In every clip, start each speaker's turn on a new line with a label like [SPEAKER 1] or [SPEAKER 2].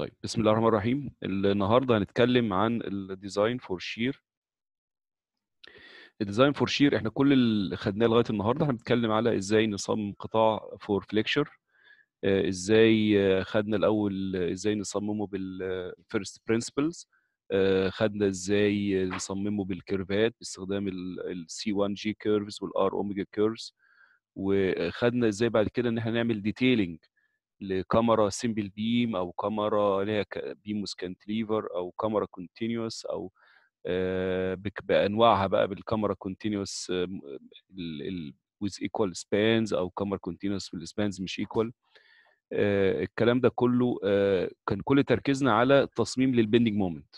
[SPEAKER 1] طيب بسم الله الرحمن الرحيم النهارده هنتكلم عن الديزاين فور شير الديزاين فور شير احنا كل اللي خدناه لغايه النهارده هنتكلم على ازاي نصمم قطاع فور فليكشر آه، ازاي آه، خدنا الاول ازاي نصممه بالفيرست برنسبلز آه، خدنا ازاي نصممه بالكيرفات باستخدام السي 1 جي كيرفز والار اوميجا كيرفز وخدنا ازاي بعد كده ان احنا نعمل ديتيلنج لكاميرا سيمبل بيم او كاميرا اللي هي بيم سكانتليفر او كاميرا كونتينيوس او آه، بانواعها بقى بالكاميرا كونتينيوس with equal spans او كاميرا كونتينوس بالسبانز مش ايكوال آه، الكلام ده كله آه، كان كل تركيزنا على تصميم للبندنج مومنت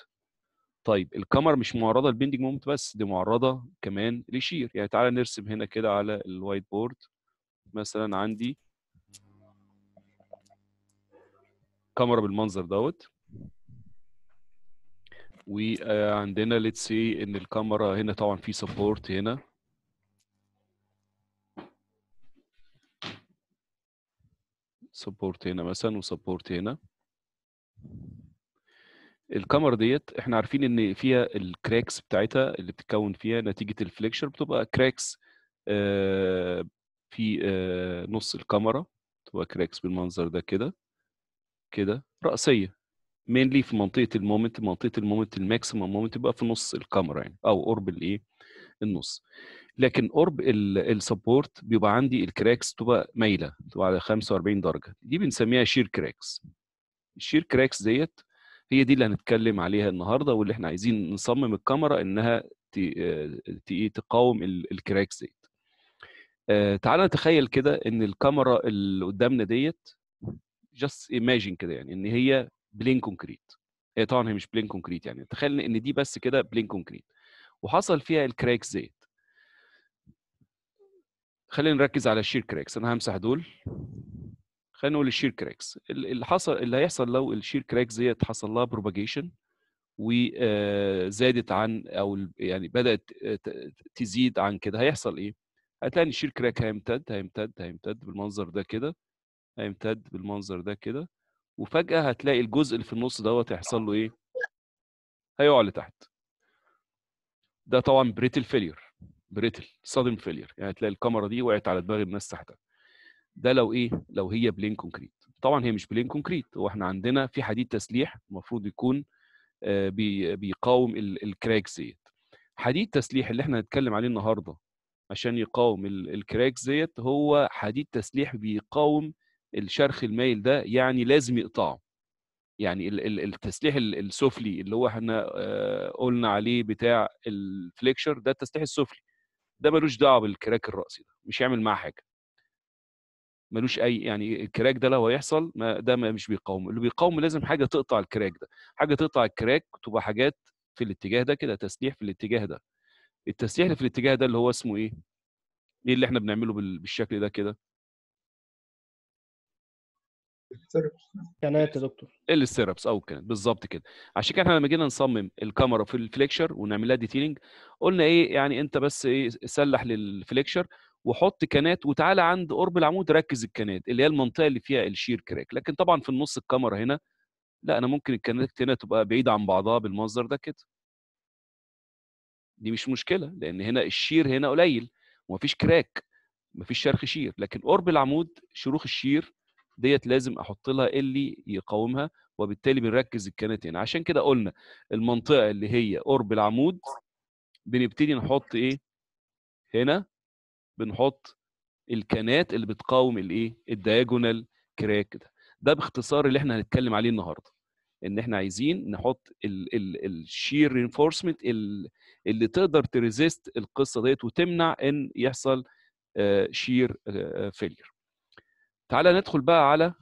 [SPEAKER 1] طيب الكاميرا مش معرضه للبندنج مومنت بس دي معرضه كمان لشير يعني تعالى نرسم هنا كده على الوايت بورد مثلا عندي كاميرا بالمنظر دوت وعندنا آه، ليتس سي ان الكاميرا هنا طبعا في سبورت هنا سبورت هنا مثلا وسبورت هنا الكاميرا ديت احنا عارفين ان فيها الكراكس بتاعتها اللي بتتكون فيها نتيجه الفليكشر بتبقى كراكس آه، في آه، نص الكاميرا تبقى كراكس بالمنظر ده كده كده رأسية مينلي في منطقة المومنت منطقة المومنت الماكسيمم مومنت يبقى في نص الكاميرا يعني أو قرب الإيه النص لكن قرب السبورت بيبقى عندي الكراكس تبقى مايله تبقى على 45 درجه دي بنسميها شير كراكس الشير كراكس ديت هي دي اللي هنتكلم عليها النهارده واللي احنا عايزين نصمم الكاميرا انها إيه؟ تقاوم الكراكس ديت آه، تعال نتخيل كده ان الكاميرا اللي قدامنا ديت جاست ايماجين كده يعني ان هي بلين كونكريت هي طبعا هي مش بلين كونكريت يعني تخيل ان دي بس كده بلين كونكريت وحصل فيها الكراك زيت خلينا نركز على الشير كراكس انا همسح دول خلينا نقول الشير كراكس اللي حصل اللي هيحصل لو الشير كراكس ديت حصل لها بروباجيشن وزادت آه، عن او يعني بدات آه، تزيد عن كده هيحصل ايه؟ هتلاقي الشير كراك هيمتد هيمتد هيمتد بالمنظر ده كده هيمتد بالمنظر ده كده وفجأة هتلاقي الجزء اللي في النص دوت هيحصل له ايه؟ هيقع لتحت. ده طبعا بريتل فيلير بريتل صادم فيلير يعني هتلاقي الكاميرا دي وقعت على دماغ الناس تحتها. ده لو ايه؟ لو هي بلين كونكريت. طبعا هي مش بلين كونكريت هو احنا عندنا في حديد تسليح المفروض يكون آه، بيقاوم الكراكس ديت. حديد تسليح اللي احنا هنتكلم عليه النهارده عشان يقاوم الكراكس ديت هو حديد تسليح بيقاوم الشرخ المايل ده يعني لازم يقطعه يعني التسليح السفلي اللي هو احنا آه، قلنا عليه بتاع الفليكشر ده التسليح السفلي ده ملوش دعوه بالكراك الراسي ده مش هيعمل معاه حاجه ملوش اي يعني الكراك ده لو هيحصل ما ده ما مش بيقاوم اللي بيقاوم لازم حاجه تقطع الكراك ده حاجه تقطع الكراك تبقى حاجات في الاتجاه ده كده تسليح في الاتجاه ده التسليح اللي في الاتجاه ده اللي هو اسمه ايه ايه اللي احنا بنعمله بالشكل ده كده كانت يا دكتور الستيربس او كانت بالظبط كده عشان كده احنا لما جينا نصمم الكاميرا في الفليكشر ونعمل لها ديتيلنج قلنا ايه يعني انت بس ايه سلح للفليكشر وحط كانات وتعالى عند قرب العمود ركز الكانات اللي هي المنطقه اللي فيها الشير كراك لكن طبعا في النص الكاميرا هنا لا انا ممكن الكانات هنا تبقى بعيده عن بعضها بالمنظر ده كده دي مش مشكله لان هنا الشير هنا قليل ومفيش كراك مفيش شرخ شير لكن قرب العمود شروخ الشير ديت لازم احط لها اللي يقاومها وبالتالي بنركز الكناتين عشان كده قلنا المنطقه اللي هي قرب العمود بنبتدي نحط ايه هنا بنحط الكنات اللي بتقاوم الايه الدياجونال كراك ده ده باختصار اللي احنا هنتكلم عليه النهارده ان احنا عايزين نحط الشير رينفورسمنت اللي تقدر تريزيست القصه ديت وتمنع ان يحصل شير آه، فيلير تعالى ندخل بقى على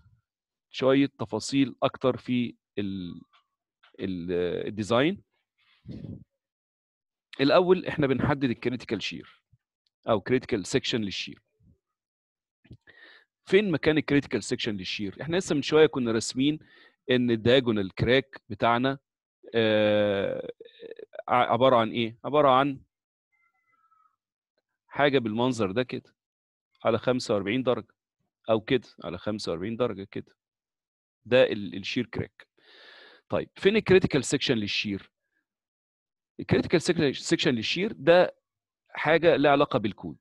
[SPEAKER 1] شويه تفاصيل اكتر في الديزاين الاول احنا بنحدد الكريتيكال شير او كريتيكال سيكشن للشير فين مكان الكريتيكال سيكشن للشير احنا لسه من شويه كنا راسمين ان الدياجونال كراك بتاعنا آه،, آه عباره عن ايه عباره عن حاجه بالمنظر ده كده على 45 درجه او كده على 45 درجه كده ده الشير كراك طيب فين الكريتيكال سيكشن للشير الكريتيكال سيكشن للشير ده حاجه لها علاقه بالكود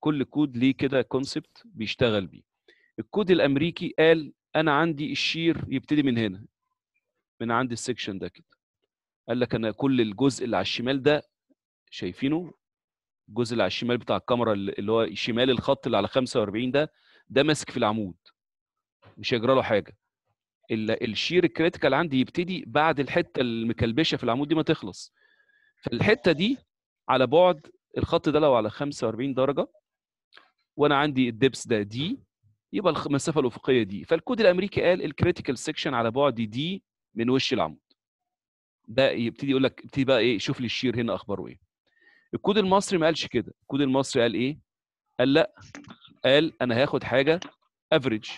[SPEAKER 1] كل كود ليه كده كونسبت بيشتغل بيه الكود الامريكي قال انا عندي الشير يبتدي من هنا من عند السكشن ده كده قال لك انا كل الجزء اللي على الشمال ده شايفينه الجزء اللي على الشمال بتاع الكاميرا اللي هو شمال الخط اللي على 45 ده ده ماسك في العمود مش هيجرى له حاجه الشير الكريتيكال عندي يبتدي بعد الحته المكلبشه في العمود دي ما تخلص فالحته دي على بعد الخط ده لو على 45 درجه وانا عندي الدبس ده دي يبقى المسافه الافقيه دي فالكود الامريكي قال الكريتيكال سيكشن على بعد دي من وش العمود ده يبتدي يقول لك ابتدي بقى ايه شوف لي الشير هنا اخباره ايه الكود المصري ما قالش كده الكود المصري قال ايه قال لا قال انا هاخد حاجه افريج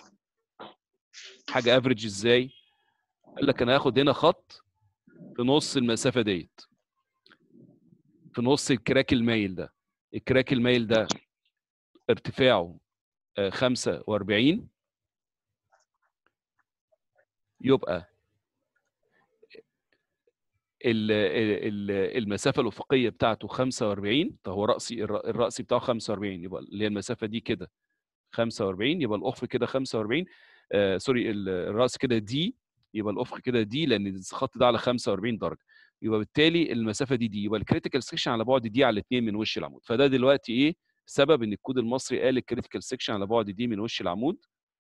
[SPEAKER 1] حاجه افريج ازاي قال لك انا هاخد هنا خط في نص المسافه ديت في نص الكراك المايل ده الكراك المايل ده ارتفاعه 45 آه، يبقى المسافه الافقيه بتاعته 45 فهو راسي الراس بتاعه 45 يبقى اللي هي المسافه دي كده 45 يبقى الافق كده 45 آه سوري الراس كده دي يبقى الافق كده دي لان الخط ده على 45 درجه يبقى بالتالي المسافه دي دي يبقى الكريتيكال سيكشن على بعد دي على 2 من وش العمود فده دلوقتي ايه سبب ان الكود المصري قال الكريتيكال سيكشن على بعد دي من وش العمود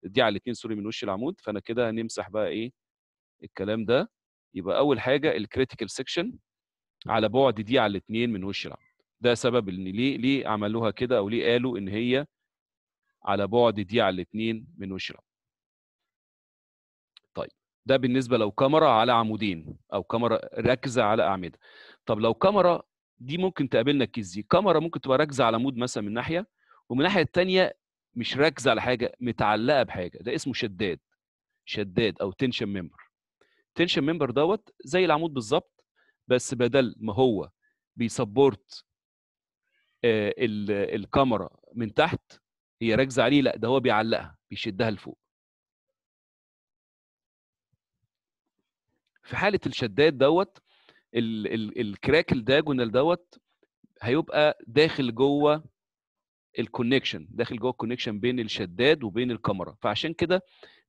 [SPEAKER 1] دي على 2 سوري من وش العمود فانا كده هنمسح بقى ايه الكلام ده يبقى اول حاجه الكريتيكال سيكشن على بعد دي على الاثنين من وش العمود ده سبب ان ليه ليه عملوها كده او ليه قالوا ان هي على بعد دي على الاثنين من وش العمود طيب ده بالنسبه لو كاميرا على عمودين او كاميرا راكزه على اعمده طب لو كاميرا دي ممكن تقابلنا الكيس دي كاميرا ممكن تبقى راكزه على عمود مثلا من ناحيه ومن الناحيه الثانيه مش راكزه على حاجه متعلقه بحاجه ده اسمه شداد شداد او تنشن ممبر التنشن ممبر دوت زي العمود بالظبط بس بدل ما هو بيسبورت آه، الكاميرا من تحت هي راكزه عليه لا ده هو بيعلقها بيشدها لفوق في حاله الشداد دوت الكراك الداجونال دوت هيبقى داخل جوه الكونكشن داخل جوه الكونكشن بين الشداد وبين الكاميرا فعشان كده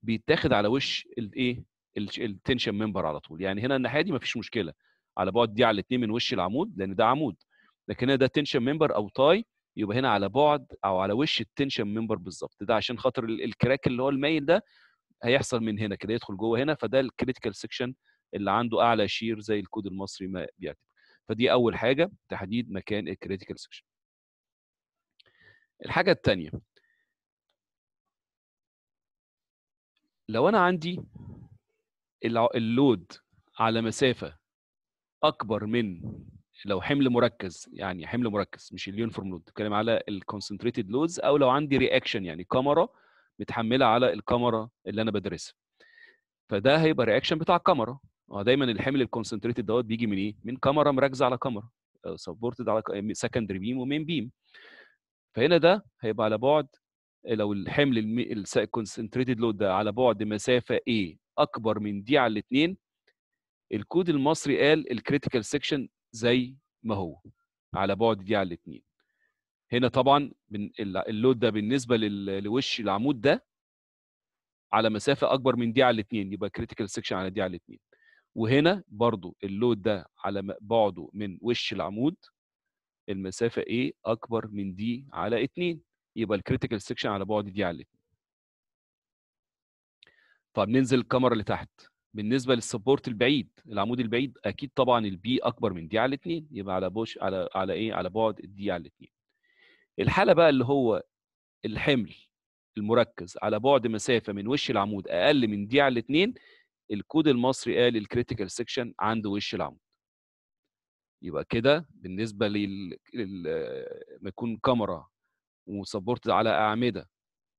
[SPEAKER 1] بيتاخد على وش الايه التنشن ممبر على طول يعني هنا الناحيه دي مفيش مشكله على بعد دي على الاثنين من وش العمود لان ده عمود لكن هنا ده تنشن ممبر او تاي يبقى هنا على بعد او على وش التنشن ممبر بالظبط ده عشان خاطر الكراك اللي هو المايل ده هيحصل من هنا كده يدخل جوه هنا فده الكريتيكال سيكشن اللي عنده اعلى شير زي الكود المصري ما بيعتبر فدي اول حاجه تحديد مكان الكريتيكال سيكشن الحاجه الثانيه لو انا عندي اللود على مسافه اكبر من لو حمل مركز يعني حمل مركز مش اليونفورم لود بتكلم على الكونسنتريتد لودز او لو عندي رياكشن يعني كاميرا متحمله على الكاميرا اللي انا بدرسها فده هيبقى رياكشن بتاع الكاميرا هو دايما الحمل الكونسنتريتد دوت بيجي من ايه من كاميرا مركزه على كاميرا سبورتد على سكندري بيم ومين بيم فهنا ده هيبقى على بعد لو الحمل الكونسنتريتد لود ده على بعد مسافه A اكبر من دي على الاثنين الكود المصري قال الكريتيكال سيكشن زي ما هو على بعد دي على الاثنين هنا طبعا اللود ده بالنسبه لوش العمود ده على مسافه اكبر من دي على الاثنين يبقى كريتيكال سيكشن على دي على الاثنين وهنا برضو اللود ده على بعده من وش العمود المسافه ايه اكبر من دي على اثنين يبقى الكريتيكال سيكشن على بعد دي على 2 طب ننزل الكاميرا تحت بالنسبه للسبورت البعيد العمود البعيد اكيد طبعا البي اكبر من دي على الاثنين يبقى على بوش على على ايه على بعد دي على الاثنين الحاله بقى اللي هو الحمل المركز على بعد مسافه من وش العمود اقل من دي على الاثنين الكود المصري قال الكريتيكال سيكشن عند وش العمود يبقى كده بالنسبه لما يكون كاميرا وسبورت على اعمده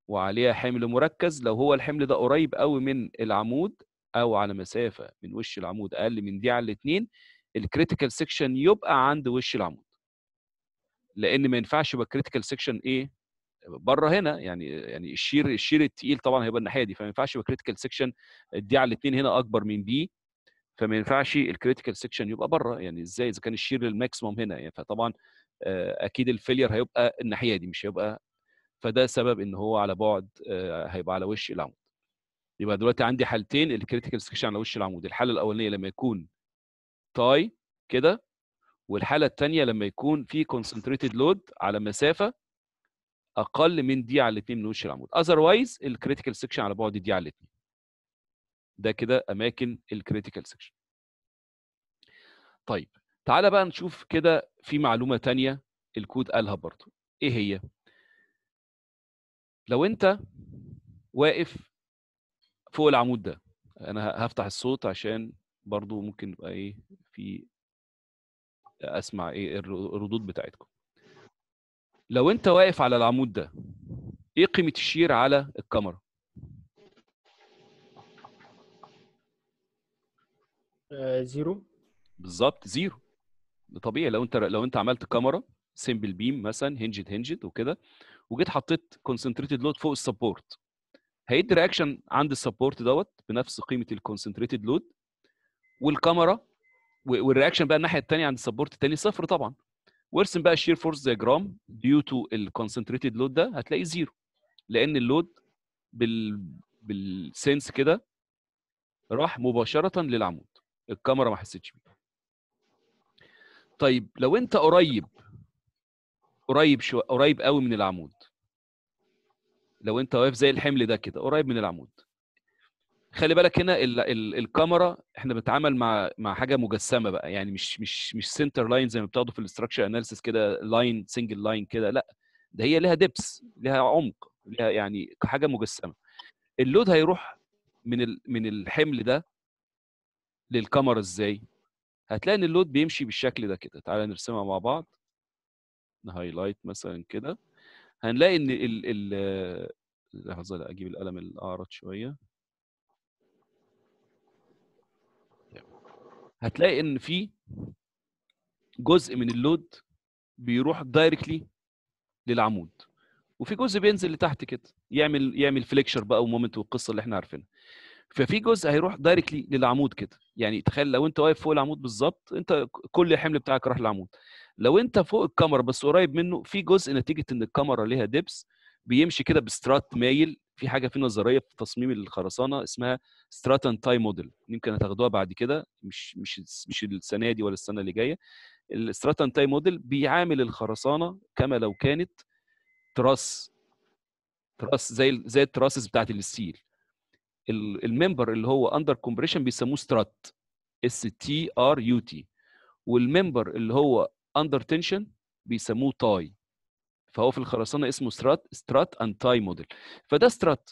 [SPEAKER 1] وعليها حمل مركز لو هو الحمل ده قريب قوي من العمود او على مسافه من وش العمود اقل من دي على الاثنين الكريتيكال سيكشن يبقى عند وش العمود لان ما ينفعش يبقى الكريتيكال سيكشن ايه بره هنا يعني يعني الشير الشير التقيل طبعا هيبقى الناحيه دي فما ينفعش يبقى الكريتيكال سيكشن دي على الاثنين هنا اكبر من دي فما ينفعش الكريتيكال سيكشن يبقى بره يعني ازاي اذا كان الشير للماكسيمم هنا يعني فطبعا آه، اكيد الفيلير هيبقى الناحيه دي مش هيبقى فده سبب ان هو على بعد آه، هيبقى على وش العمود يبقى دلوقتي عندي حالتين الكريتيكال سكشن على وش العمود الحاله الاولانيه لما يكون تاي كده والحاله الثانيه لما يكون في كونسنتريتد لود على مسافه اقل من دي على الاثنين من وش العمود اذروايز الكريتيكال سكشن على بعد دي على الاثنين ده كده اماكن الكريتيكال سكشن طيب تعالى بقى نشوف كده في معلومه ثانيه الكود قالها برضه ايه هي لو انت واقف فوق العمود ده انا هفتح الصوت عشان برضو ممكن يبقى ايه في اسمع ايه الردود بتاعتكم لو انت واقف على العمود ده ايه قيمه الشير على الكاميرا آه، زيرو بالظبط زيرو طبيعي لو انت لو انت عملت كاميرا سيمبل بيم مثلا هنجد هنجد وكده وجيت حطيت كونسنتريتد لود فوق السبورت هيدي رياكشن عند السبورت دوت بنفس قيمه الكونسنتريتد لود والكاميرا والرياكشن بقى الناحيه الثانيه عند السبورت الثاني صفر طبعا وارسم بقى الشير فورس جرام ديو تو الكونسنتريتد لود ده هتلاقي زيرو لان اللود بال بالسنس كده راح مباشره للعمود الكاميرا ما حستش بيه طيب لو انت قريب قريب شو قريب قوي من العمود لو انت واقف زي الحمل ده كده قريب من العمود خلي بالك هنا ال... ال... الكاميرا احنا بنتعامل مع مع حاجه مجسمه بقى يعني مش مش مش سنتر لاين زي ما بتاخده في الاستراكشر اناليسيس كده لاين سنجل لاين كده لا ده هي لها دبس لها عمق لها يعني حاجه مجسمه اللود هيروح من ال... من الحمل ده للكاميرا ازاي هتلاقي ان اللود بيمشي بالشكل ده كده تعالى نرسمها مع بعض هايلايت مثلا كده هنلاقي ان ال ال لحظه لا اجيب القلم الاعرض شويه هتلاقي ان في جزء من اللود بيروح دايركتلي للعمود وفي جزء بينزل لتحت كده يعمل يعمل فليكشر بقى ومومنت والقصه اللي احنا عارفينها ففي جزء هيروح دايركتلي للعمود كده يعني تخيل لو انت واقف فوق العمود بالظبط انت كل الحمل بتاعك راح للعمود لو انت فوق الكاميرا بس قريب منه في جزء نتيجه ان الكاميرا ليها دبس بيمشي كده بسترات مايل في حاجه في نظريه في تصميم الخرسانه اسمها سترات اند تاي موديل يمكن هتاخدوها بعد كده مش مش مش السنه دي ولا السنه اللي جايه السترات اند تاي موديل بيعامل الخرسانه كما لو كانت تراس تراس زي زي التراسز بتاعت الستيل الممبر اللي هو اندر كومبريشن بيسموه سترات اس تي ار يو تي والممبر اللي هو اندر تنشن بيسموه تاي فهو في الخرسانه اسمه سترات سترات اند تاي موديل فده سترات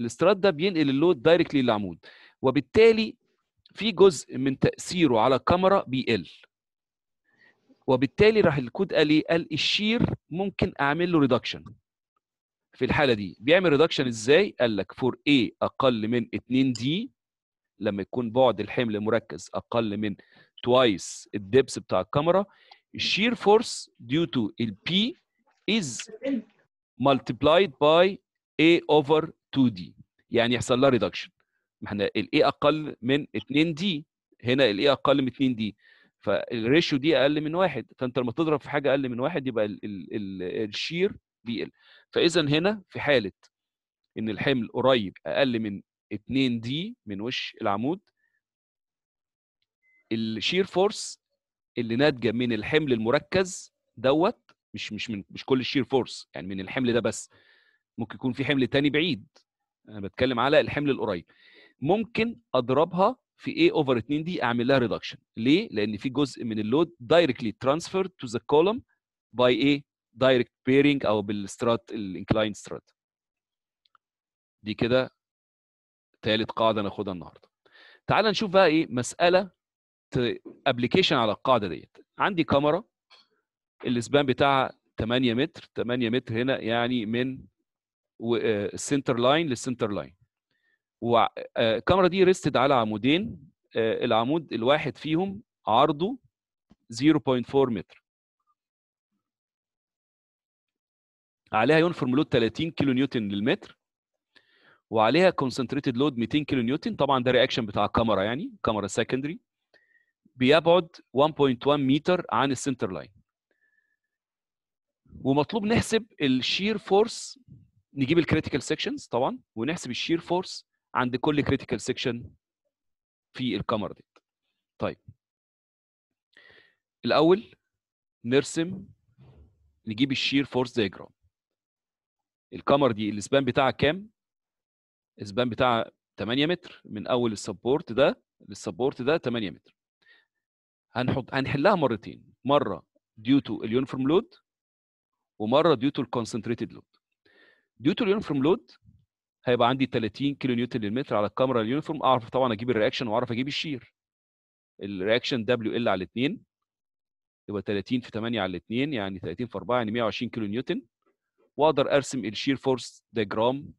[SPEAKER 1] الاسترات ده بينقل اللود دايركتلي للعمود وبالتالي في جزء من تاثيره على الكاميرا بيقل وبالتالي راح الكود قال ايه قال الشير ممكن اعمل له ريدكشن في الحاله دي بيعمل ريدكشن ازاي قال لك فور A اقل من 2 دي لما يكون بعد الحمل مركز اقل من توايس الدبس بتاع الكاميرا الشير فورس ديو تو ال از is باي اي اوفر 2 دي يعني يحصل لها ما احنا الاي أقل من 2 دي هنا الاي أقل من 2 دي فالريشيو دي أقل من واحد فأنت لما تضرب في حاجة أقل من واحد يبقى الشير بيقل فإذا هنا في حالة إن الحمل قريب أقل من 2 دي من وش العمود الشير فورس اللي ناتجه من الحمل المركز دوت مش مش من مش كل الشير فورس يعني من الحمل ده بس ممكن يكون في حمل تاني بعيد انا بتكلم على الحمل القريب ممكن اضربها في A اوفر 2 دي اعمل لها ريدكشن ليه لان في جزء من اللود دايركتلي ترانسفيرد تو ذا كولوم باي ايه دايركت بيرنج او بالسترات الانكلاين سترات دي كده ثالث قاعده ناخدها النهارده تعال نشوف بقى ايه مساله ابلكيشن على القاعده ديت عندي كاميرا السبان بتاعها 8 متر 8 متر هنا يعني من السنتر لاين للسنتر لاين والكاميرا دي ريستد على عمودين آه، العمود الواحد فيهم عرضه 0.4 متر عليها يونفورم لود 30 كيلو نيوتن للمتر وعليها كونسنتريتد لود 200 كيلو نيوتن طبعا ده رياكشن بتاع الكاميرا يعني كاميرا سكندري بيبعد 1.1 متر عن السنتر لاين ومطلوب نحسب الشير فورس نجيب الكريتيكال سيكشنز طبعا ونحسب الشير فورس عند كل كريتيكال سيكشن في الكاميرا دي طيب الاول نرسم نجيب الشير فورس ديجرام الكاميرا دي الاسبان بتاعها كام الاسبان بتاعها 8 متر من اول السبورت ده للسبورت ده 8 متر هنحط هنحلها مرتين مره ديو تو اليونفورم لود ومره ديو تو الكونسنتريتد لود ديو تو اليونفورم لود هيبقى عندي 30 كيلو نيوتن للمتر على الكاميرا اليونفورم اعرف طبعا اجيب الرياكشن واعرف اجيب الشير الرياكشن دبليو ال على 2 يبقى 30 في 8 على 2 يعني 30 في 4 يعني 120 كيلو نيوتن واقدر ارسم الشير فورس ديجرام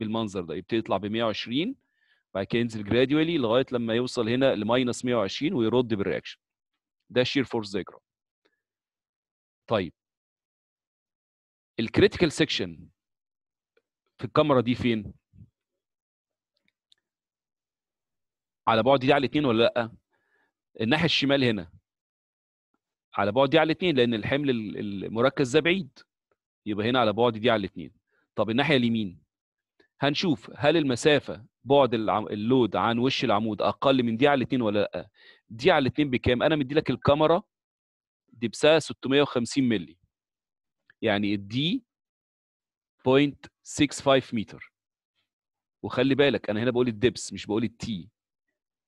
[SPEAKER 1] بالمنظر ده يبتدي يطلع ب 120 بعد كده ينزل جراديولي لغايه لما يوصل هنا لماينس 120 ويرد بالرياكشن ده شير فورس ديجرام طيب الكريتيكال سيكشن في الكاميرا دي فين؟ على بعد دي على الاثنين ولا لا؟ الناحيه الشمال هنا على بعد دي على الاثنين لان الحمل المركز ده بعيد يبقى هنا على بعد دي على الاثنين طب الناحيه اليمين هنشوف هل المسافه بعد اللود عن وش العمود اقل من دي على الاثنين ولا لا دي على الاثنين بكام انا مدي لك الكاميرا دبسها 650 مللي يعني الدي 0.65 متر وخلي بالك انا هنا بقول الدبس مش بقول التي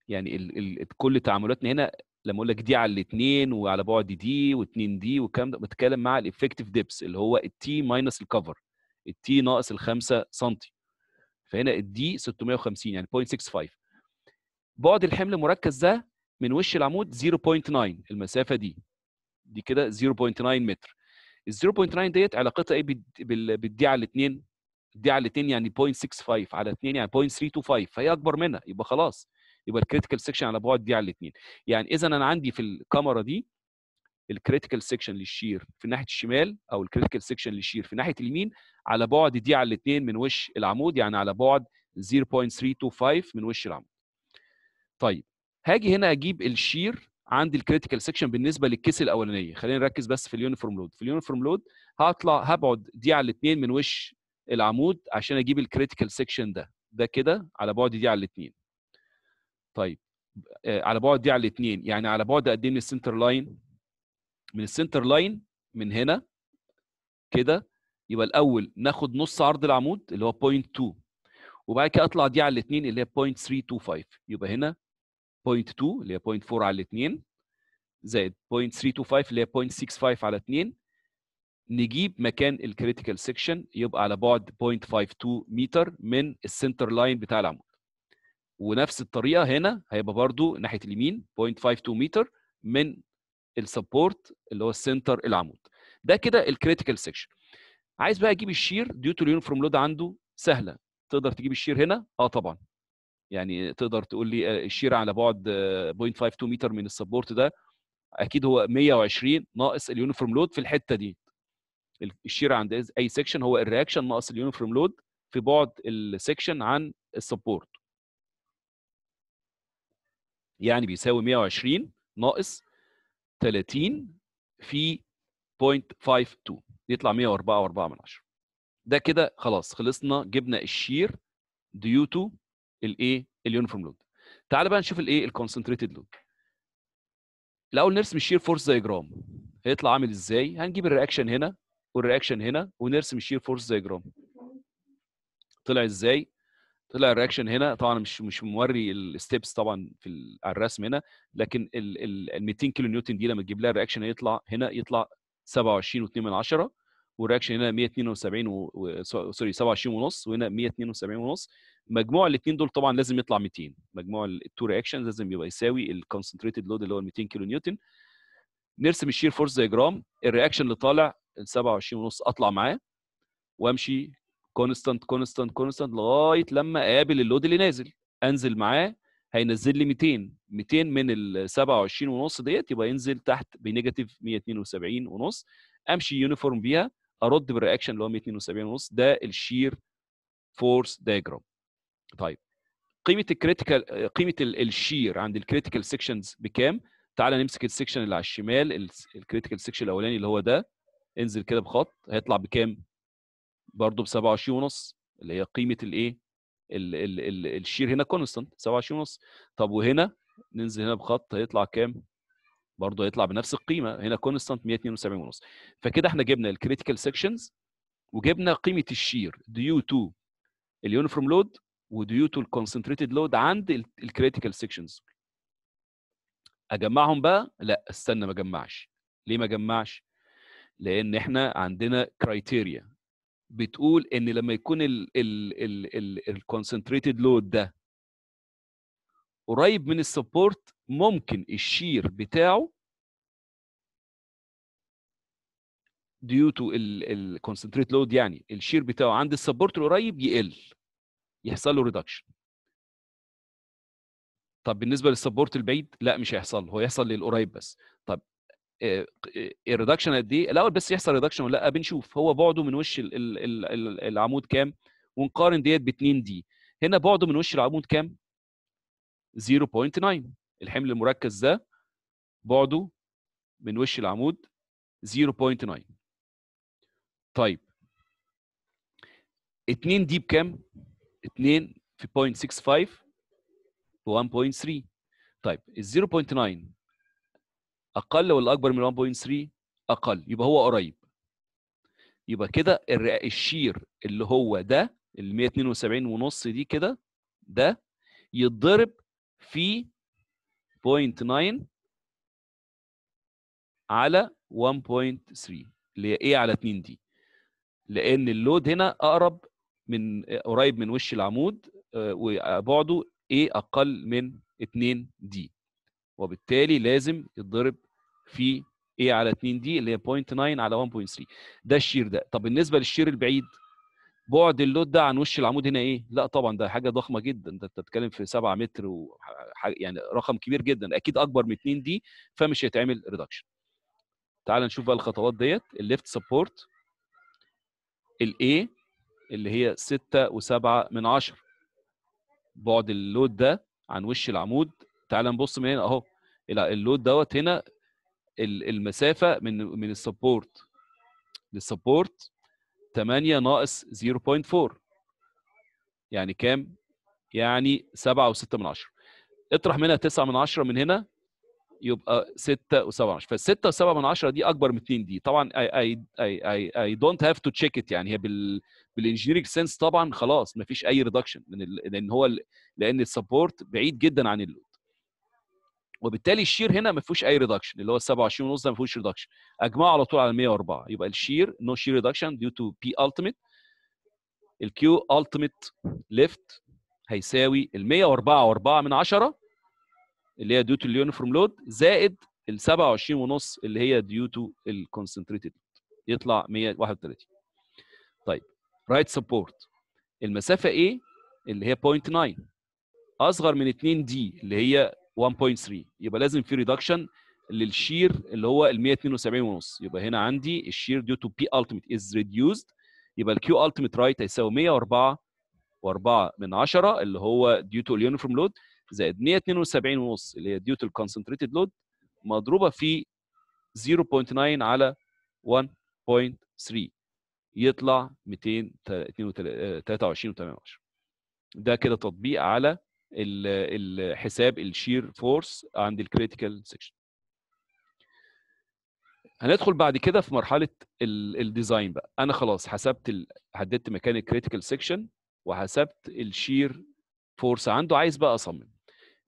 [SPEAKER 1] يعني ال ال كل تعاملاتنا هنا لما اقول لك دي على الاثنين وعلى بعد دي و2 دي والكلام ده بتكلم مع الافكتيف دبس اللي هو التي ماينس الكفر التي ناقص ال 5 سم فهنا الدي 650 يعني 0.65 بعد الحمل المركز ده من وش العمود 0.9 المسافه دي دي كده 0.9 متر ال 0.9 ديت علاقتها ايه بالدي على الاثنين الدي على الاثنين يعني 0.65 على 2 يعني 0.325 فهي اكبر منها يبقى خلاص يبقى الكريتيكال سيكشن على بعد دي على الاثنين يعني اذا انا عندي في الكاميرا دي الكريتيكال سيكشن للشير في ناحيه الشمال او الكريتيكال سيكشن للشير في ناحيه اليمين على بعد دي على الاثنين من وش العمود يعني على بعد 0.325 من وش العمود. طيب هاجي هنا اجيب الشير عند الكريتيكال سيكشن بالنسبه للكيس الاولانيه خلينا نركز بس في اليونيفورم لود في اليونيفورم لود هطلع هبعد دي على الاثنين من وش العمود عشان اجيب الكريتيكال سيكشن ده ده كده على بعد دي على الاثنين طيب آه، على بعد دي على الاثنين يعني على بعد قد ايه من السنتر لاين من السنتر لاين من هنا كده يبقى الاول ناخد نص عرض العمود اللي هو 2 وبعد كده اطلع دي على الاثنين اللي هي 325 يبقى هنا 2 اللي هي 4 على الاثنين زائد 325 اللي هي 65 على 2 نجيب مكان الكريتيكال سيكشن يبقى على بعد 0.52 متر من السنتر لاين بتاع العمود ونفس الطريقه هنا هيبقى برضو ناحيه اليمين 0.52 متر من السبورت اللي هو السنتر العمود ده كده الكريتيكال سيكشن عايز بقى اجيب الشير ديو تو اليونيفورم لود عنده سهله تقدر تجيب الشير هنا اه طبعا يعني تقدر تقول لي آه، الشير على بعد 0.52 آه، متر من السبورت ده اكيد هو 120 ناقص اليونيفورم لود في الحته دي الشير عند اي سيكشن هو الرياكشن ناقص اليونيفورم لود في بعد السيكشن عن السبورت يعني بيساوي 120 ناقص 30 في 0.52 يطلع 104.4 ده كده خلاص خلصنا جبنا الشير ديو تو الايه اليونيفورم لود تعال بقى نشوف الايه الكونسنتريتد لود الاول نرسم الشير فورس دايجرام هيطلع عامل ازاي هنجيب الرياكشن هنا والرياكشن هنا ونرسم الشير فورس دايجرام طلع ازاي طلع الرياكشن هنا طبعا مش مش موري الستبس طبعا في على الرسم هنا لكن ال 200 كيلو نيوتن دي لما تجيب لها الرياكشن هيطلع هنا يطلع 27.2 والرياكشن هنا 172 سوري 27 ونص وهنا 172 ونص مجموع الاثنين دول طبعا لازم يطلع 200 مجموع التو رياكشن لازم يبقى يساوي الكونسنتريتد لود اللي هو 200 كيلو نيوتن نرسم الشير فورس ديجرام الرياكشن اللي طالع ال 27 ونص اطلع معاه وامشي كونستانت كونستانت كونستانت لغايه لما اقابل اللود اللي نازل انزل معاه هينزل لي 200 200 من ال 27 ونص ديت يبقى ينزل تحت بنيجاتيف 172 ونص امشي يونيفورم بيها ارد بالرياكشن اللي هو 172 ونص ده الشير فورس دايجرام طيب قيمه الكريتيكال قيمه الشير عند الكريتيكال سيكشنز بكام تعالى نمسك السكشن اللي على الشمال الكريتيكال سيكشن الاولاني اللي هو ده انزل كده بخط هيطلع بكام برضه ب 27 ونص اللي هي قيمه الايه الشير هنا كونستنت 27 ونص طب وهنا ننزل هنا بخط هيطلع كام برضه هيطلع بنفس القيمه هنا كونستنت 172 ونص فكده احنا جبنا الكريتيكال سيكشنز وجبنا قيمه الشير ديو تو اليونيفورم لود وديو تو الكونسنتريتد لود عند الكريتيكال سيكشنز اجمعهم بقى لا استنى ما اجمعش ليه ما اجمعش لان احنا عندنا كرايتيريا بتقول ان لما يكون الكونسنتريتد لود ده قريب من السبورت ممكن الشير بتاعه ديو تو الكونسنتريت لود يعني الشير بتاعه عند السبورت القريب يقل يحصل له ريدكشن طب بالنسبه للسبورت البعيد لا مش هيحصل هو يحصل للقريب بس طب آه، آه، الريدكشن قد ايه الاول بس يحصل ريدكشن ولا لا بنشوف هو بعده من وش العمود كام ونقارن ديت ب 2 دي هنا بعده من وش العمود كام 0.9 الحمل المركز ده بعده من وش العمود 0.9 طيب 2 دي بكام 2 في 0.65 ب 1.3 طيب ال 0.9 اقل ولا اكبر من 1.3 اقل يبقى هو قريب يبقى كده الشير اللي هو ده ال 172 ونص دي كده ده يتضرب في 0.9 على 1.3 اللي هي ايه على 2 دي لان اللود هنا اقرب من قريب من وش العمود آه، وبعده ايه اقل من 2 دي وبالتالي لازم يتضرب في ايه على 2 دي اللي هي 0.9 على 1.3 ده الشير ده طب بالنسبه للشير البعيد بعد اللود ده عن وش العمود هنا ايه؟ لا طبعا ده حاجه ضخمه جدا ده انت بتتكلم في 7 متر و يعني رقم كبير جدا اكيد اكبر من 2 دي فمش هيتعمل ريدكشن. تعال نشوف بقى الخطوات ديت الليفت سبورت الاي اللي هي 6 و7 من 10 بعد اللود ده عن وش العمود تعال نبص من هنا اهو اللود دوت هنا المسافه من من السبورت للسبورت 8 ناقص 0.4 يعني كام؟ يعني 7 و6 من 10 اطرح منها 9 من 10 من هنا يبقى 6 و7 من 10 فال6 و7 من 10 دي اكبر من 2 دي طبعا اي اي اي اي دونت هاف تو تشيك ات يعني هي بال بالانجينيرنج سنس طبعا خلاص مفيش اي ريدكشن من لان هو لان السبورت بعيد جدا عن اللود وبالتالي الشير هنا ما فيهوش اي ريدكشن اللي هو 27 ونص ده ما فيهوش ريدكشن اجمعه على طول على 104 يبقى الشير نو شير ريدكشن ديو تو بي التيميت الكيو التيميت ليفت هيساوي ال 104 و4 من 10 اللي هي ديو تو اليونيفورم لود زائد ال 27 ونص اللي هي ديو تو الكونسنتريتد يطلع 131 طيب رايت right سبورت المسافه ايه اللي هي 0.9 اصغر من 2 دي اللي هي 1.3 يبقى لازم في ريدكشن للشير اللي هو ال 172 ونص يبقى هنا عندي الشير ديو تو بي التيميت از ريديوسد يبقى الكيو التيميت رايت هيساوي 104 و4 من 10 اللي هو ديو تو اليونيفورم لود زائد 172 ونص اللي هي ديو تو الكونسنتريتد لود مضروبه في 0.9 على 1.3 يطلع 223 آه، ده كده تطبيق على الحساب الشير فورس عند الكريتيكال سيكشن هندخل بعد كده في مرحله الديزاين بقى انا خلاص حسبت ال... حددت مكان الكريتيكال سيكشن وحسبت الشير فورس عنده عايز بقى اصمم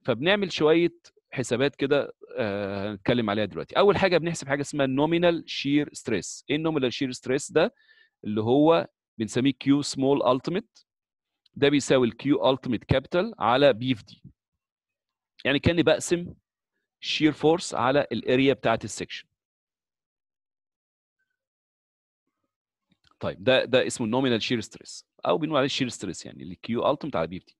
[SPEAKER 1] فبنعمل شويه حسابات كده آه، هنتكلم عليها دلوقتي اول حاجه بنحسب حاجه اسمها النومينال شير ستريس ايه النومينال شير ستريس ده اللي هو بنسميه كيو سمول التيميت ده بيساوي الكيو ultimate كابيتال على بي في دي يعني كاني بقسم شير فورس على الاريا بتاعت السكشن طيب ده ده اسمه النومينال شير ستريس او بنقول عليه شير ستريس يعني الكيو ultimate على بي في دي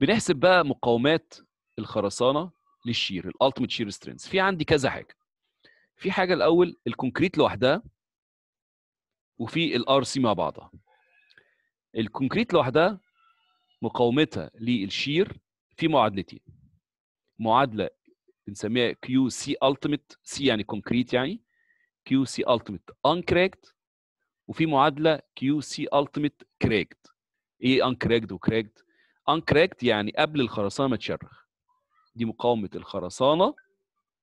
[SPEAKER 1] بنحسب بقى مقاومات الخرسانه للشير الالتيميت شير سترينث في عندي كذا حاجه في حاجه الاول الكونكريت لوحدها وفي الار سي مع بعضها الكونكريت لوحدها مقاومتها للشير في معادلتين معادله بنسميها كيو سي التيميت سي يعني كونكريت يعني كيو سي التيميت انكراكت وفي معادله كيو سي التيميت كراكت ايه انكراكت وكراكت انكراكت يعني قبل الخرسانه ما تشرخ دي مقاومه الخرسانه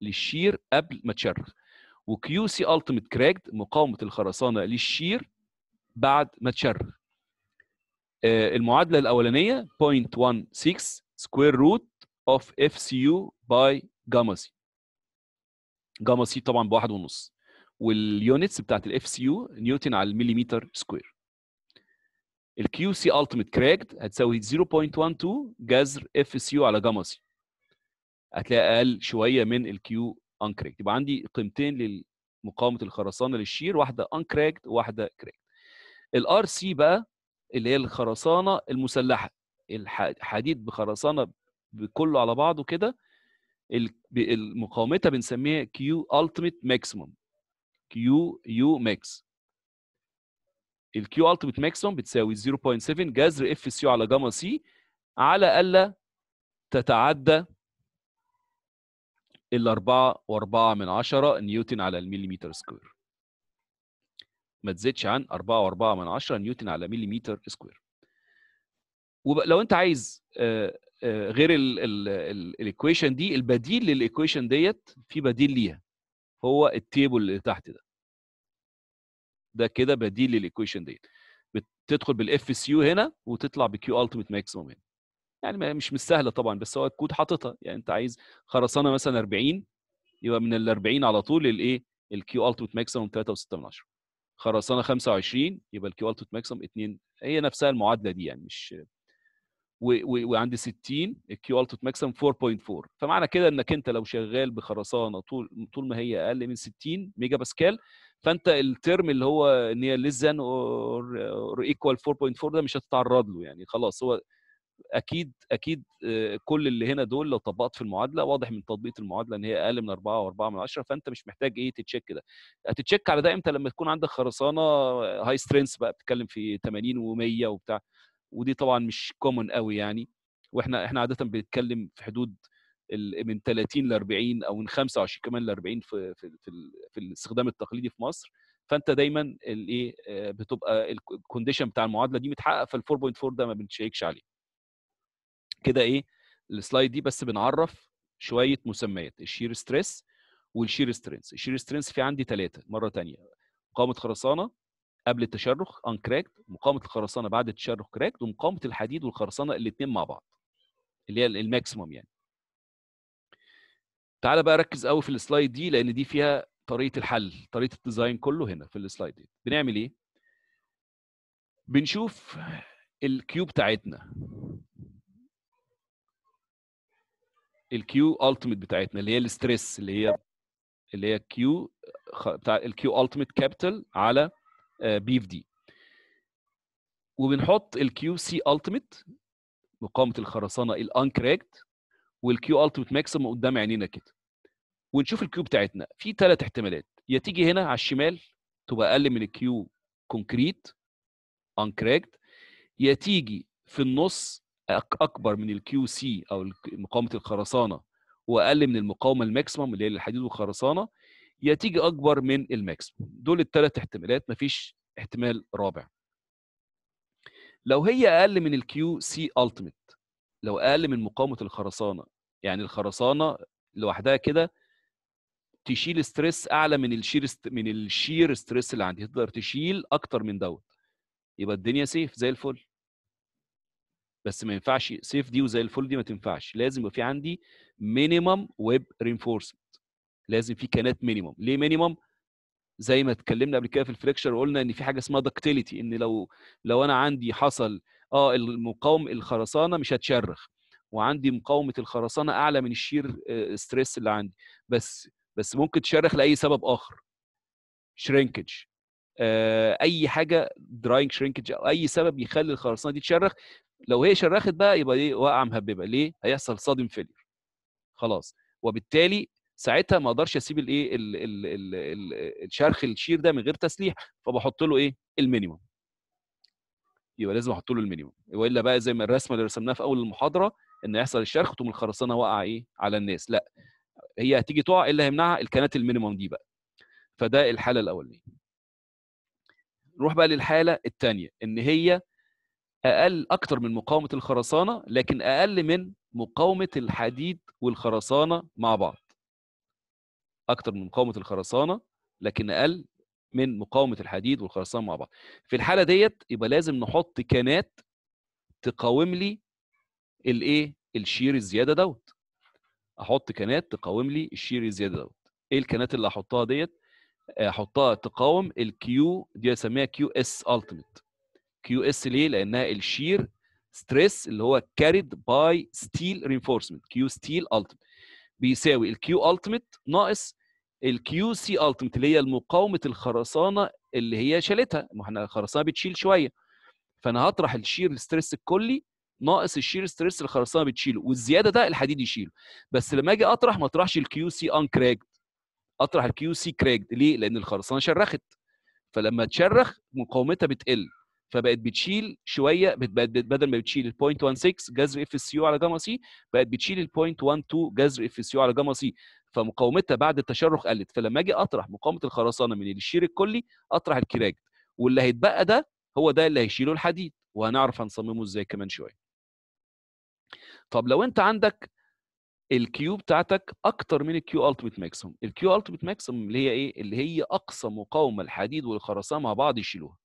[SPEAKER 1] للشير قبل ما تشرخ وكيو سي التيميت كراكت مقاومه الخرسانه للشير بعد ما تشرخ آه، المعادله الاولانيه 0.16 سكوير روت اوف اف سي يو باي جاما سي جاما سي طبعا بواحد ونص واليونتس بتاعت الاف سي يو نيوتن على المليمتر سكوير الكيو سي التيميت كراكد هتساوي 0.12 جذر اف سي يو على جاما سي هتلاقي اقل شويه من الكيو انكراكد يبقى عندي قيمتين لمقاومه الخرسانه للشير واحده انكراكد وواحده كراكد الار سي بقى اللي هي الخرسانه المسلحه الحديد بخرسانه كله على بعضه كده المقاومتها بنسميها كيو التيميت ماكسيموم كيو يو ماكس الكيو التيميت Maximum بتساوي 0.7 جذر اف سي على جاما سي على الا تتعدى ال واربعة من عشرة نيوتن على المليمتر سكوير ما تزيدش عن 4.4 نيوتن على مليمتر سكوير ولو انت عايز غير الايكويشن دي البديل للايكويشن ديت في بديل ليها هو التيبل اللي تحت ده ده كده بديل للايكويشن ديت بتدخل بالاف اس يو هنا وتطلع بكيو التيميت ماكسيموم هنا يعني مش مش سهله طبعا بس هو الكود حاططها يعني انت عايز خرسانه مثلا 40 يبقى من ال 40 على طول الايه الكيو التيميت ماكسيموم 3.6 خرسانه 25 يبقى الكيو التوت ماكسيمم 2 هي نفسها المعادله دي يعني مش وعند 60 الكيو التوت ماكسيمم 4.4 فمعنى كده انك انت لو شغال بخرسانه طول طول ما هي اقل من 60 ميجا باسكال فانت الترم اللي هو ان هي ليس ذان اور ايكوال 4.4 ده مش هتتعرض له يعني خلاص هو اكيد اكيد آه، كل اللي هنا دول لو طبقت في المعادله واضح من تطبيق المعادله ان هي اقل من 4 و4 من 10 فانت مش محتاج ايه تتشيك ده هتتشيك على ده امتى لما تكون عندك خرسانه هاي آه، سترينث بقى بتتكلم في 80 و100 وبتاع ودي طبعا مش كومن قوي يعني واحنا احنا عاده بنتكلم في حدود من 30 ل 40 او من 25 كمان ل 40 في في في, في الاستخدام التقليدي في مصر فانت دايما الايه آه، بتبقى الكونديشن بتاع المعادله دي متحقق فال 4.4 ده ما بنتشيكش عليه كده ايه السلايد دي بس بنعرف شويه مسميات الشير ستريس والشير سترينس الشير سترينس في عندي ثلاثه مره ثانيه مقاومه خرسانه قبل التشرخ انكراكت مقاومه الخرسانه بعد التشرخ كراكت ومقاومه الحديد والخرسانه الاثنين مع بعض اللي هي الماكسيموم يعني تعال بقى ركز قوي في السلايد دي لان دي فيها طريقه الحل طريقه الديزاين كله هنا في السلايد دي بنعمل ايه بنشوف الكيوب بتاعتنا الكيو التيميت بتاعتنا اللي هي الاستريس اللي هي اللي هي كيو بتاع الكيو التيميت كابيتال على بي اف دي وبنحط الكيو سي التيميت مقاومه الخرسانه الانكراكت والكيو التيميت ماكسيمم قدام عينينا كده ونشوف الكيو بتاعتنا في ثلاث احتمالات يا تيجي هنا على الشمال تبقى اقل من الكيو كونكريت انكراكت يا تيجي في النص اكبر من الكيو سي او مقاومه الخرسانه واقل من المقاومه الماكسيمم اللي هي الحديد والخرسانه يا تيجي اكبر من الماكسيمم دول الثلاث احتمالات مفيش احتمال رابع لو هي اقل من الكيو سي التيميت لو اقل من مقاومه الخرسانه يعني الخرسانه لوحدها كده تشيل ستريس اعلى من الشير است... من الشير ستريس اللي عندي تقدر تشيل اكتر من دوت يبقى الدنيا سيف زي الفل بس ما ينفعش سيف دي وزي الفل دي ما تنفعش لازم يبقى في عندي مينيمم ويب رينفورسمنت لازم في كانات مينيمم ليه مينيمم زي ما اتكلمنا قبل كده في الفريكشر وقلنا ان في حاجه اسمها دكتيليتي ان لو لو انا عندي حصل اه المقاوم الخرسانه مش هتشرخ وعندي مقاومه الخرسانه اعلى من الشير ستريس آه، اللي عندي بس بس ممكن تشرخ لاي سبب اخر شرينكج آه، اي حاجه دراينج شرينكج او اي سبب يخلي الخرسانه دي تشرخ لو هي شرخت بقى يبقى ايه واقعه مهببه ليه هيحصل صادم فيلير خلاص وبالتالي ساعتها ما اقدرش اسيب الايه الشرخ الشير ده من غير تسليح فبحط له ايه المينيمم يبقى لازم احط له المينيمم والا بقى زي ما الرسمه اللي رسمناها في اول المحاضره ان يحصل الشرخ تقوم الخرسانه واقعه ايه على الناس لا هي هتيجي تقع إيه اللي هيمنعها الكنات المينيمم دي بقى فده الحاله الاولانيه نروح بقى للحاله الثانيه ان هي اقل اكتر من مقاومه الخرسانه لكن اقل من مقاومه الحديد والخرسانه مع بعض اكتر من مقاومه الخرسانه لكن اقل من مقاومه الحديد والخرسانه مع بعض في الحاله ديت يبقى لازم نحط كانات تقاوم لي الايه الشير الزياده دوت احط كانات تقاوم لي الشير الزياده دوت ايه الكانات اللي احطها ديت احطها آه، تقاوم الكيو دي اسميها كيو اس التيميت كيو اس ليه لانها الشير ستريس اللي هو كاريد باي ستيل رينفورسمنت كيو ستيل التيمت بيساوي الكيو التمت ناقص الكيو سي التمت اللي هي مقاومه الخرسانه اللي هي شالتها ما احنا الخرسانه بتشيل شويه فانا هطرح الشير ستريس الكلي ناقص الشير ستريس الخرسانه بتشيله والزياده ده الحديد يشيله بس لما اجي اطرح ما اطرحش الكيو سي ان كراجد اطرح الكيو سي كراكت ليه لان الخرسانه شرخت فلما تشرخ مقاومتها بتقل فبقت بتشيل شويه بدل ما بتشيل ال 0.16 جذر اف اس يو على جاما سي بقت بتشيل ال 0.12 جذر اف اس يو على جاما سي فمقاومتها بعد التشرخ قلت فلما اجي اطرح مقاومه الخرسانه من الشير الكلي اطرح الكراج واللي هيتبقى ده هو ده اللي هيشيله الحديد وهنعرف هنصممه ازاي كمان شويه طب لو انت عندك الكيو بتاعتك اكتر من الكيو التميت ماكسيم، الكيو التميت ماكسيم اللي هي ايه اللي هي اقصى مقاومه الحديد والخرسانه مع بعض يشيلوها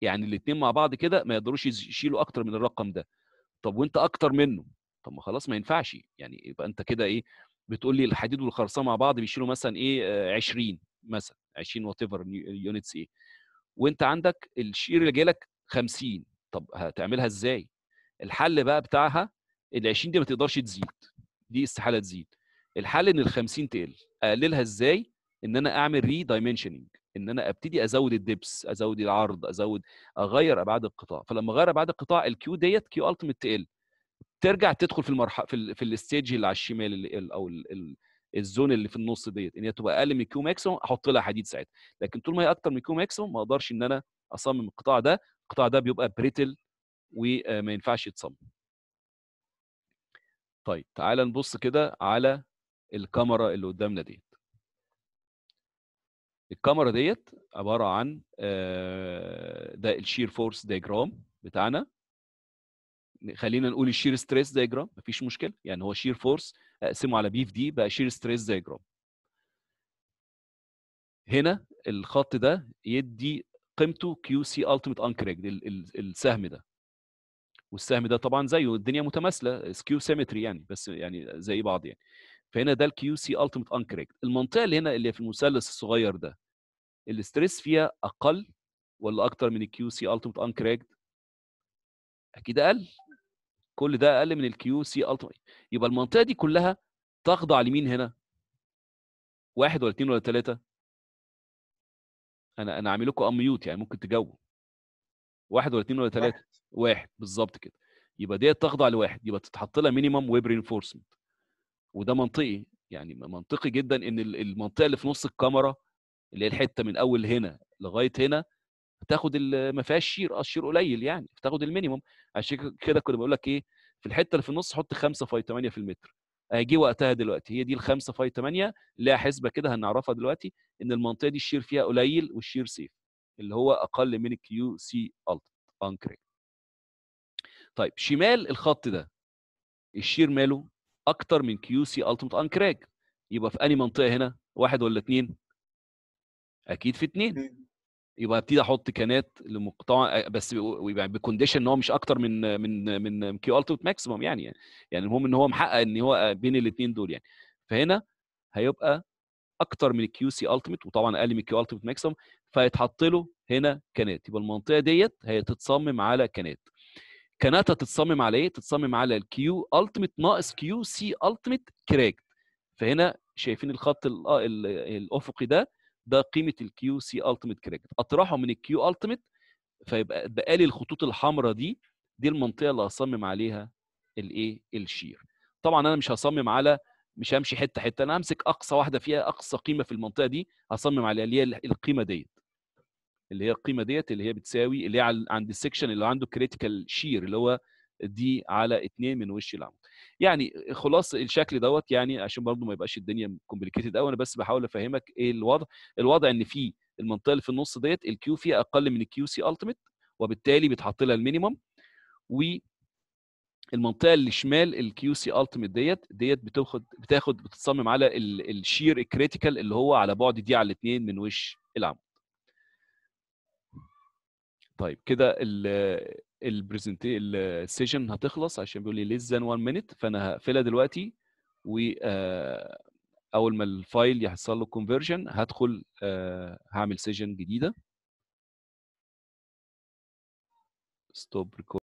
[SPEAKER 1] يعني الاثنين مع بعض كده ما يقدروش يشيلوا اكتر من الرقم ده طب وانت اكتر منه طب ما خلاص ما ينفعش يعني يبقى انت كده ايه بتقول لي الحديد والخرسانه مع بعض بيشيلوا مثلا ايه 20 آه، مثلا 20 وات ايفر يونتس ايه وانت عندك الشير اللي جاي لك 50 طب هتعملها ازاي الحل بقى بتاعها ال 20 دي ما تقدرش تزيد دي استحاله تزيد الحل ان ال 50 تقل اقللها ازاي ان انا اعمل ري دايمنشننج ان انا ابتدي ازود الدبس ازود العرض ازود اغير ابعاد القطاع فلما اغير ابعاد القطاع الكيو ديت كيو التيميت تقل ترجع تدخل في المرحله في, في الستيج اللي على الشمال اللي... او الـ الزون اللي في النص ديت ان هي تبقى اقل من كيو ماكسيموم احط لها حديد ساعتها لكن طول ما هي اكتر من كيو ماكسيموم ما اقدرش ان انا اصمم القطاع ده القطاع ده بيبقى بريتل وما آه، ينفعش يتصمم طيب تعال نبص كده على الكاميرا اللي قدامنا دي الكاميرا ديت عباره عن آه، ده الشير فورس دايجرام بتاعنا خلينا نقول الشير ستريس دايجرام مفيش مشكله يعني هو شير فورس اقسمه على بي في دي بقى شير ستريس دايجرام هنا الخط ده يدي قيمته كيو سي التيميت انكريجد السهم ده والسهم ده طبعا زيه الدنيا متماثله سكيو سيمتري يعني بس يعني زي بعض يعني فهنا ده الكيو سي التيمت انكريكت المنطقه اللي هنا اللي في المثلث الصغير ده الاستريس فيها اقل ولا اكتر من الكيو سي التيمت انكريكت اكيد اقل كل ده اقل من الكيو سي التيمت يبقى المنطقه دي كلها تخضع لمين هنا واحد ولا اثنين ولا ثلاثه انا انا عامل لكم اميوت يعني ممكن تجاوبوا واحد ولا اثنين ولا ثلاثه واحد, واحد. بالظبط كده يبقى ديت تخضع لواحد يبقى تتحط لها مينيمم ويب رينفورسمنت وده منطقي يعني منطقي جدا ان المنطقه اللي في نص الكاميرا اللي هي الحته من اول هنا لغايه هنا بتاخد ما فيهاش شير اه الشير قليل يعني بتاخد المينيموم عشان كده كنت بقول لك ايه في الحته اللي في النص حط 5 فاي 8 في المتر هيجي وقتها دلوقتي هي دي ال 5 فاي 8 لها حسبه كده هنعرفها دلوقتي ان المنطقه دي الشير فيها قليل والشير سيف اللي هو اقل من الكيو سي الت انكريك طيب شمال الخط ده الشير ماله اكتر من كيو سي ان انكراج يبقى في اني منطقه هنا واحد ولا اتنين اكيد في اتنين يبقى ابتدي احط كانات لمقطع بس يبقى يعني بكونديشن ان هو مش اكتر من من من كيو التمت ماكسيمم يعني يعني المهم ان هو محقق ان هو بين الاثنين دول يعني فهنا هيبقى اكتر من الكيو سي التمت وطبعا اقل من الكيو التمت ماكسيمم فيتحط له هنا كانات يبقى المنطقه ديت هي تتصمم على كانات كاناتا تتصمم على ايه؟ تتصمم على الكيو التميت ناقص كيو سي التميت كراك فهنا شايفين الخط آه، الافقي ده ده قيمه الكيو سي التميت كراك اطرحه من الكيو التميت فيبقى بقى لي الخطوط الحمراء دي دي المنطقه اللي هصمم عليها الايه؟ الشير طبعا انا مش هصمم على مش همشي حته حته انا همسك اقصى واحده فيها اقصى قيمه في المنطقه دي هصمم عليها اللي هي القيمه ديت اللي هي القيمه ديت اللي هي بتساوي اللي هي عند السكشن اللي عنده كريتيكال شير اللي هو دي على 2 من وش العمود يعني خلاص الشكل دوت يعني عشان برضه ما يبقاش الدنيا كومبليكيتد قوي انا بس بحاول افهمك ايه الوضع الوضع ان في المنطقه اللي في النص ديت الكيو فيها اقل من الكيو سي التيميت وبالتالي بيتحط لها المينيمم المنطقه اللي شمال الكيو سي التيميت ديت ديت بتاخد بتاخد بتتصمم على الشير الكريتيكال اللي هو على بعد دي على 2 من وش العمود طيب كده البرزنتي السيشن هتخلص عشان بيقول لي ليس ذان 1 مينيت فانا هقفلها دلوقتي و آه، اول ما الفايل يحصل له كونفرجن هدخل آه، هعمل سيشن جديده ستوب ريكورد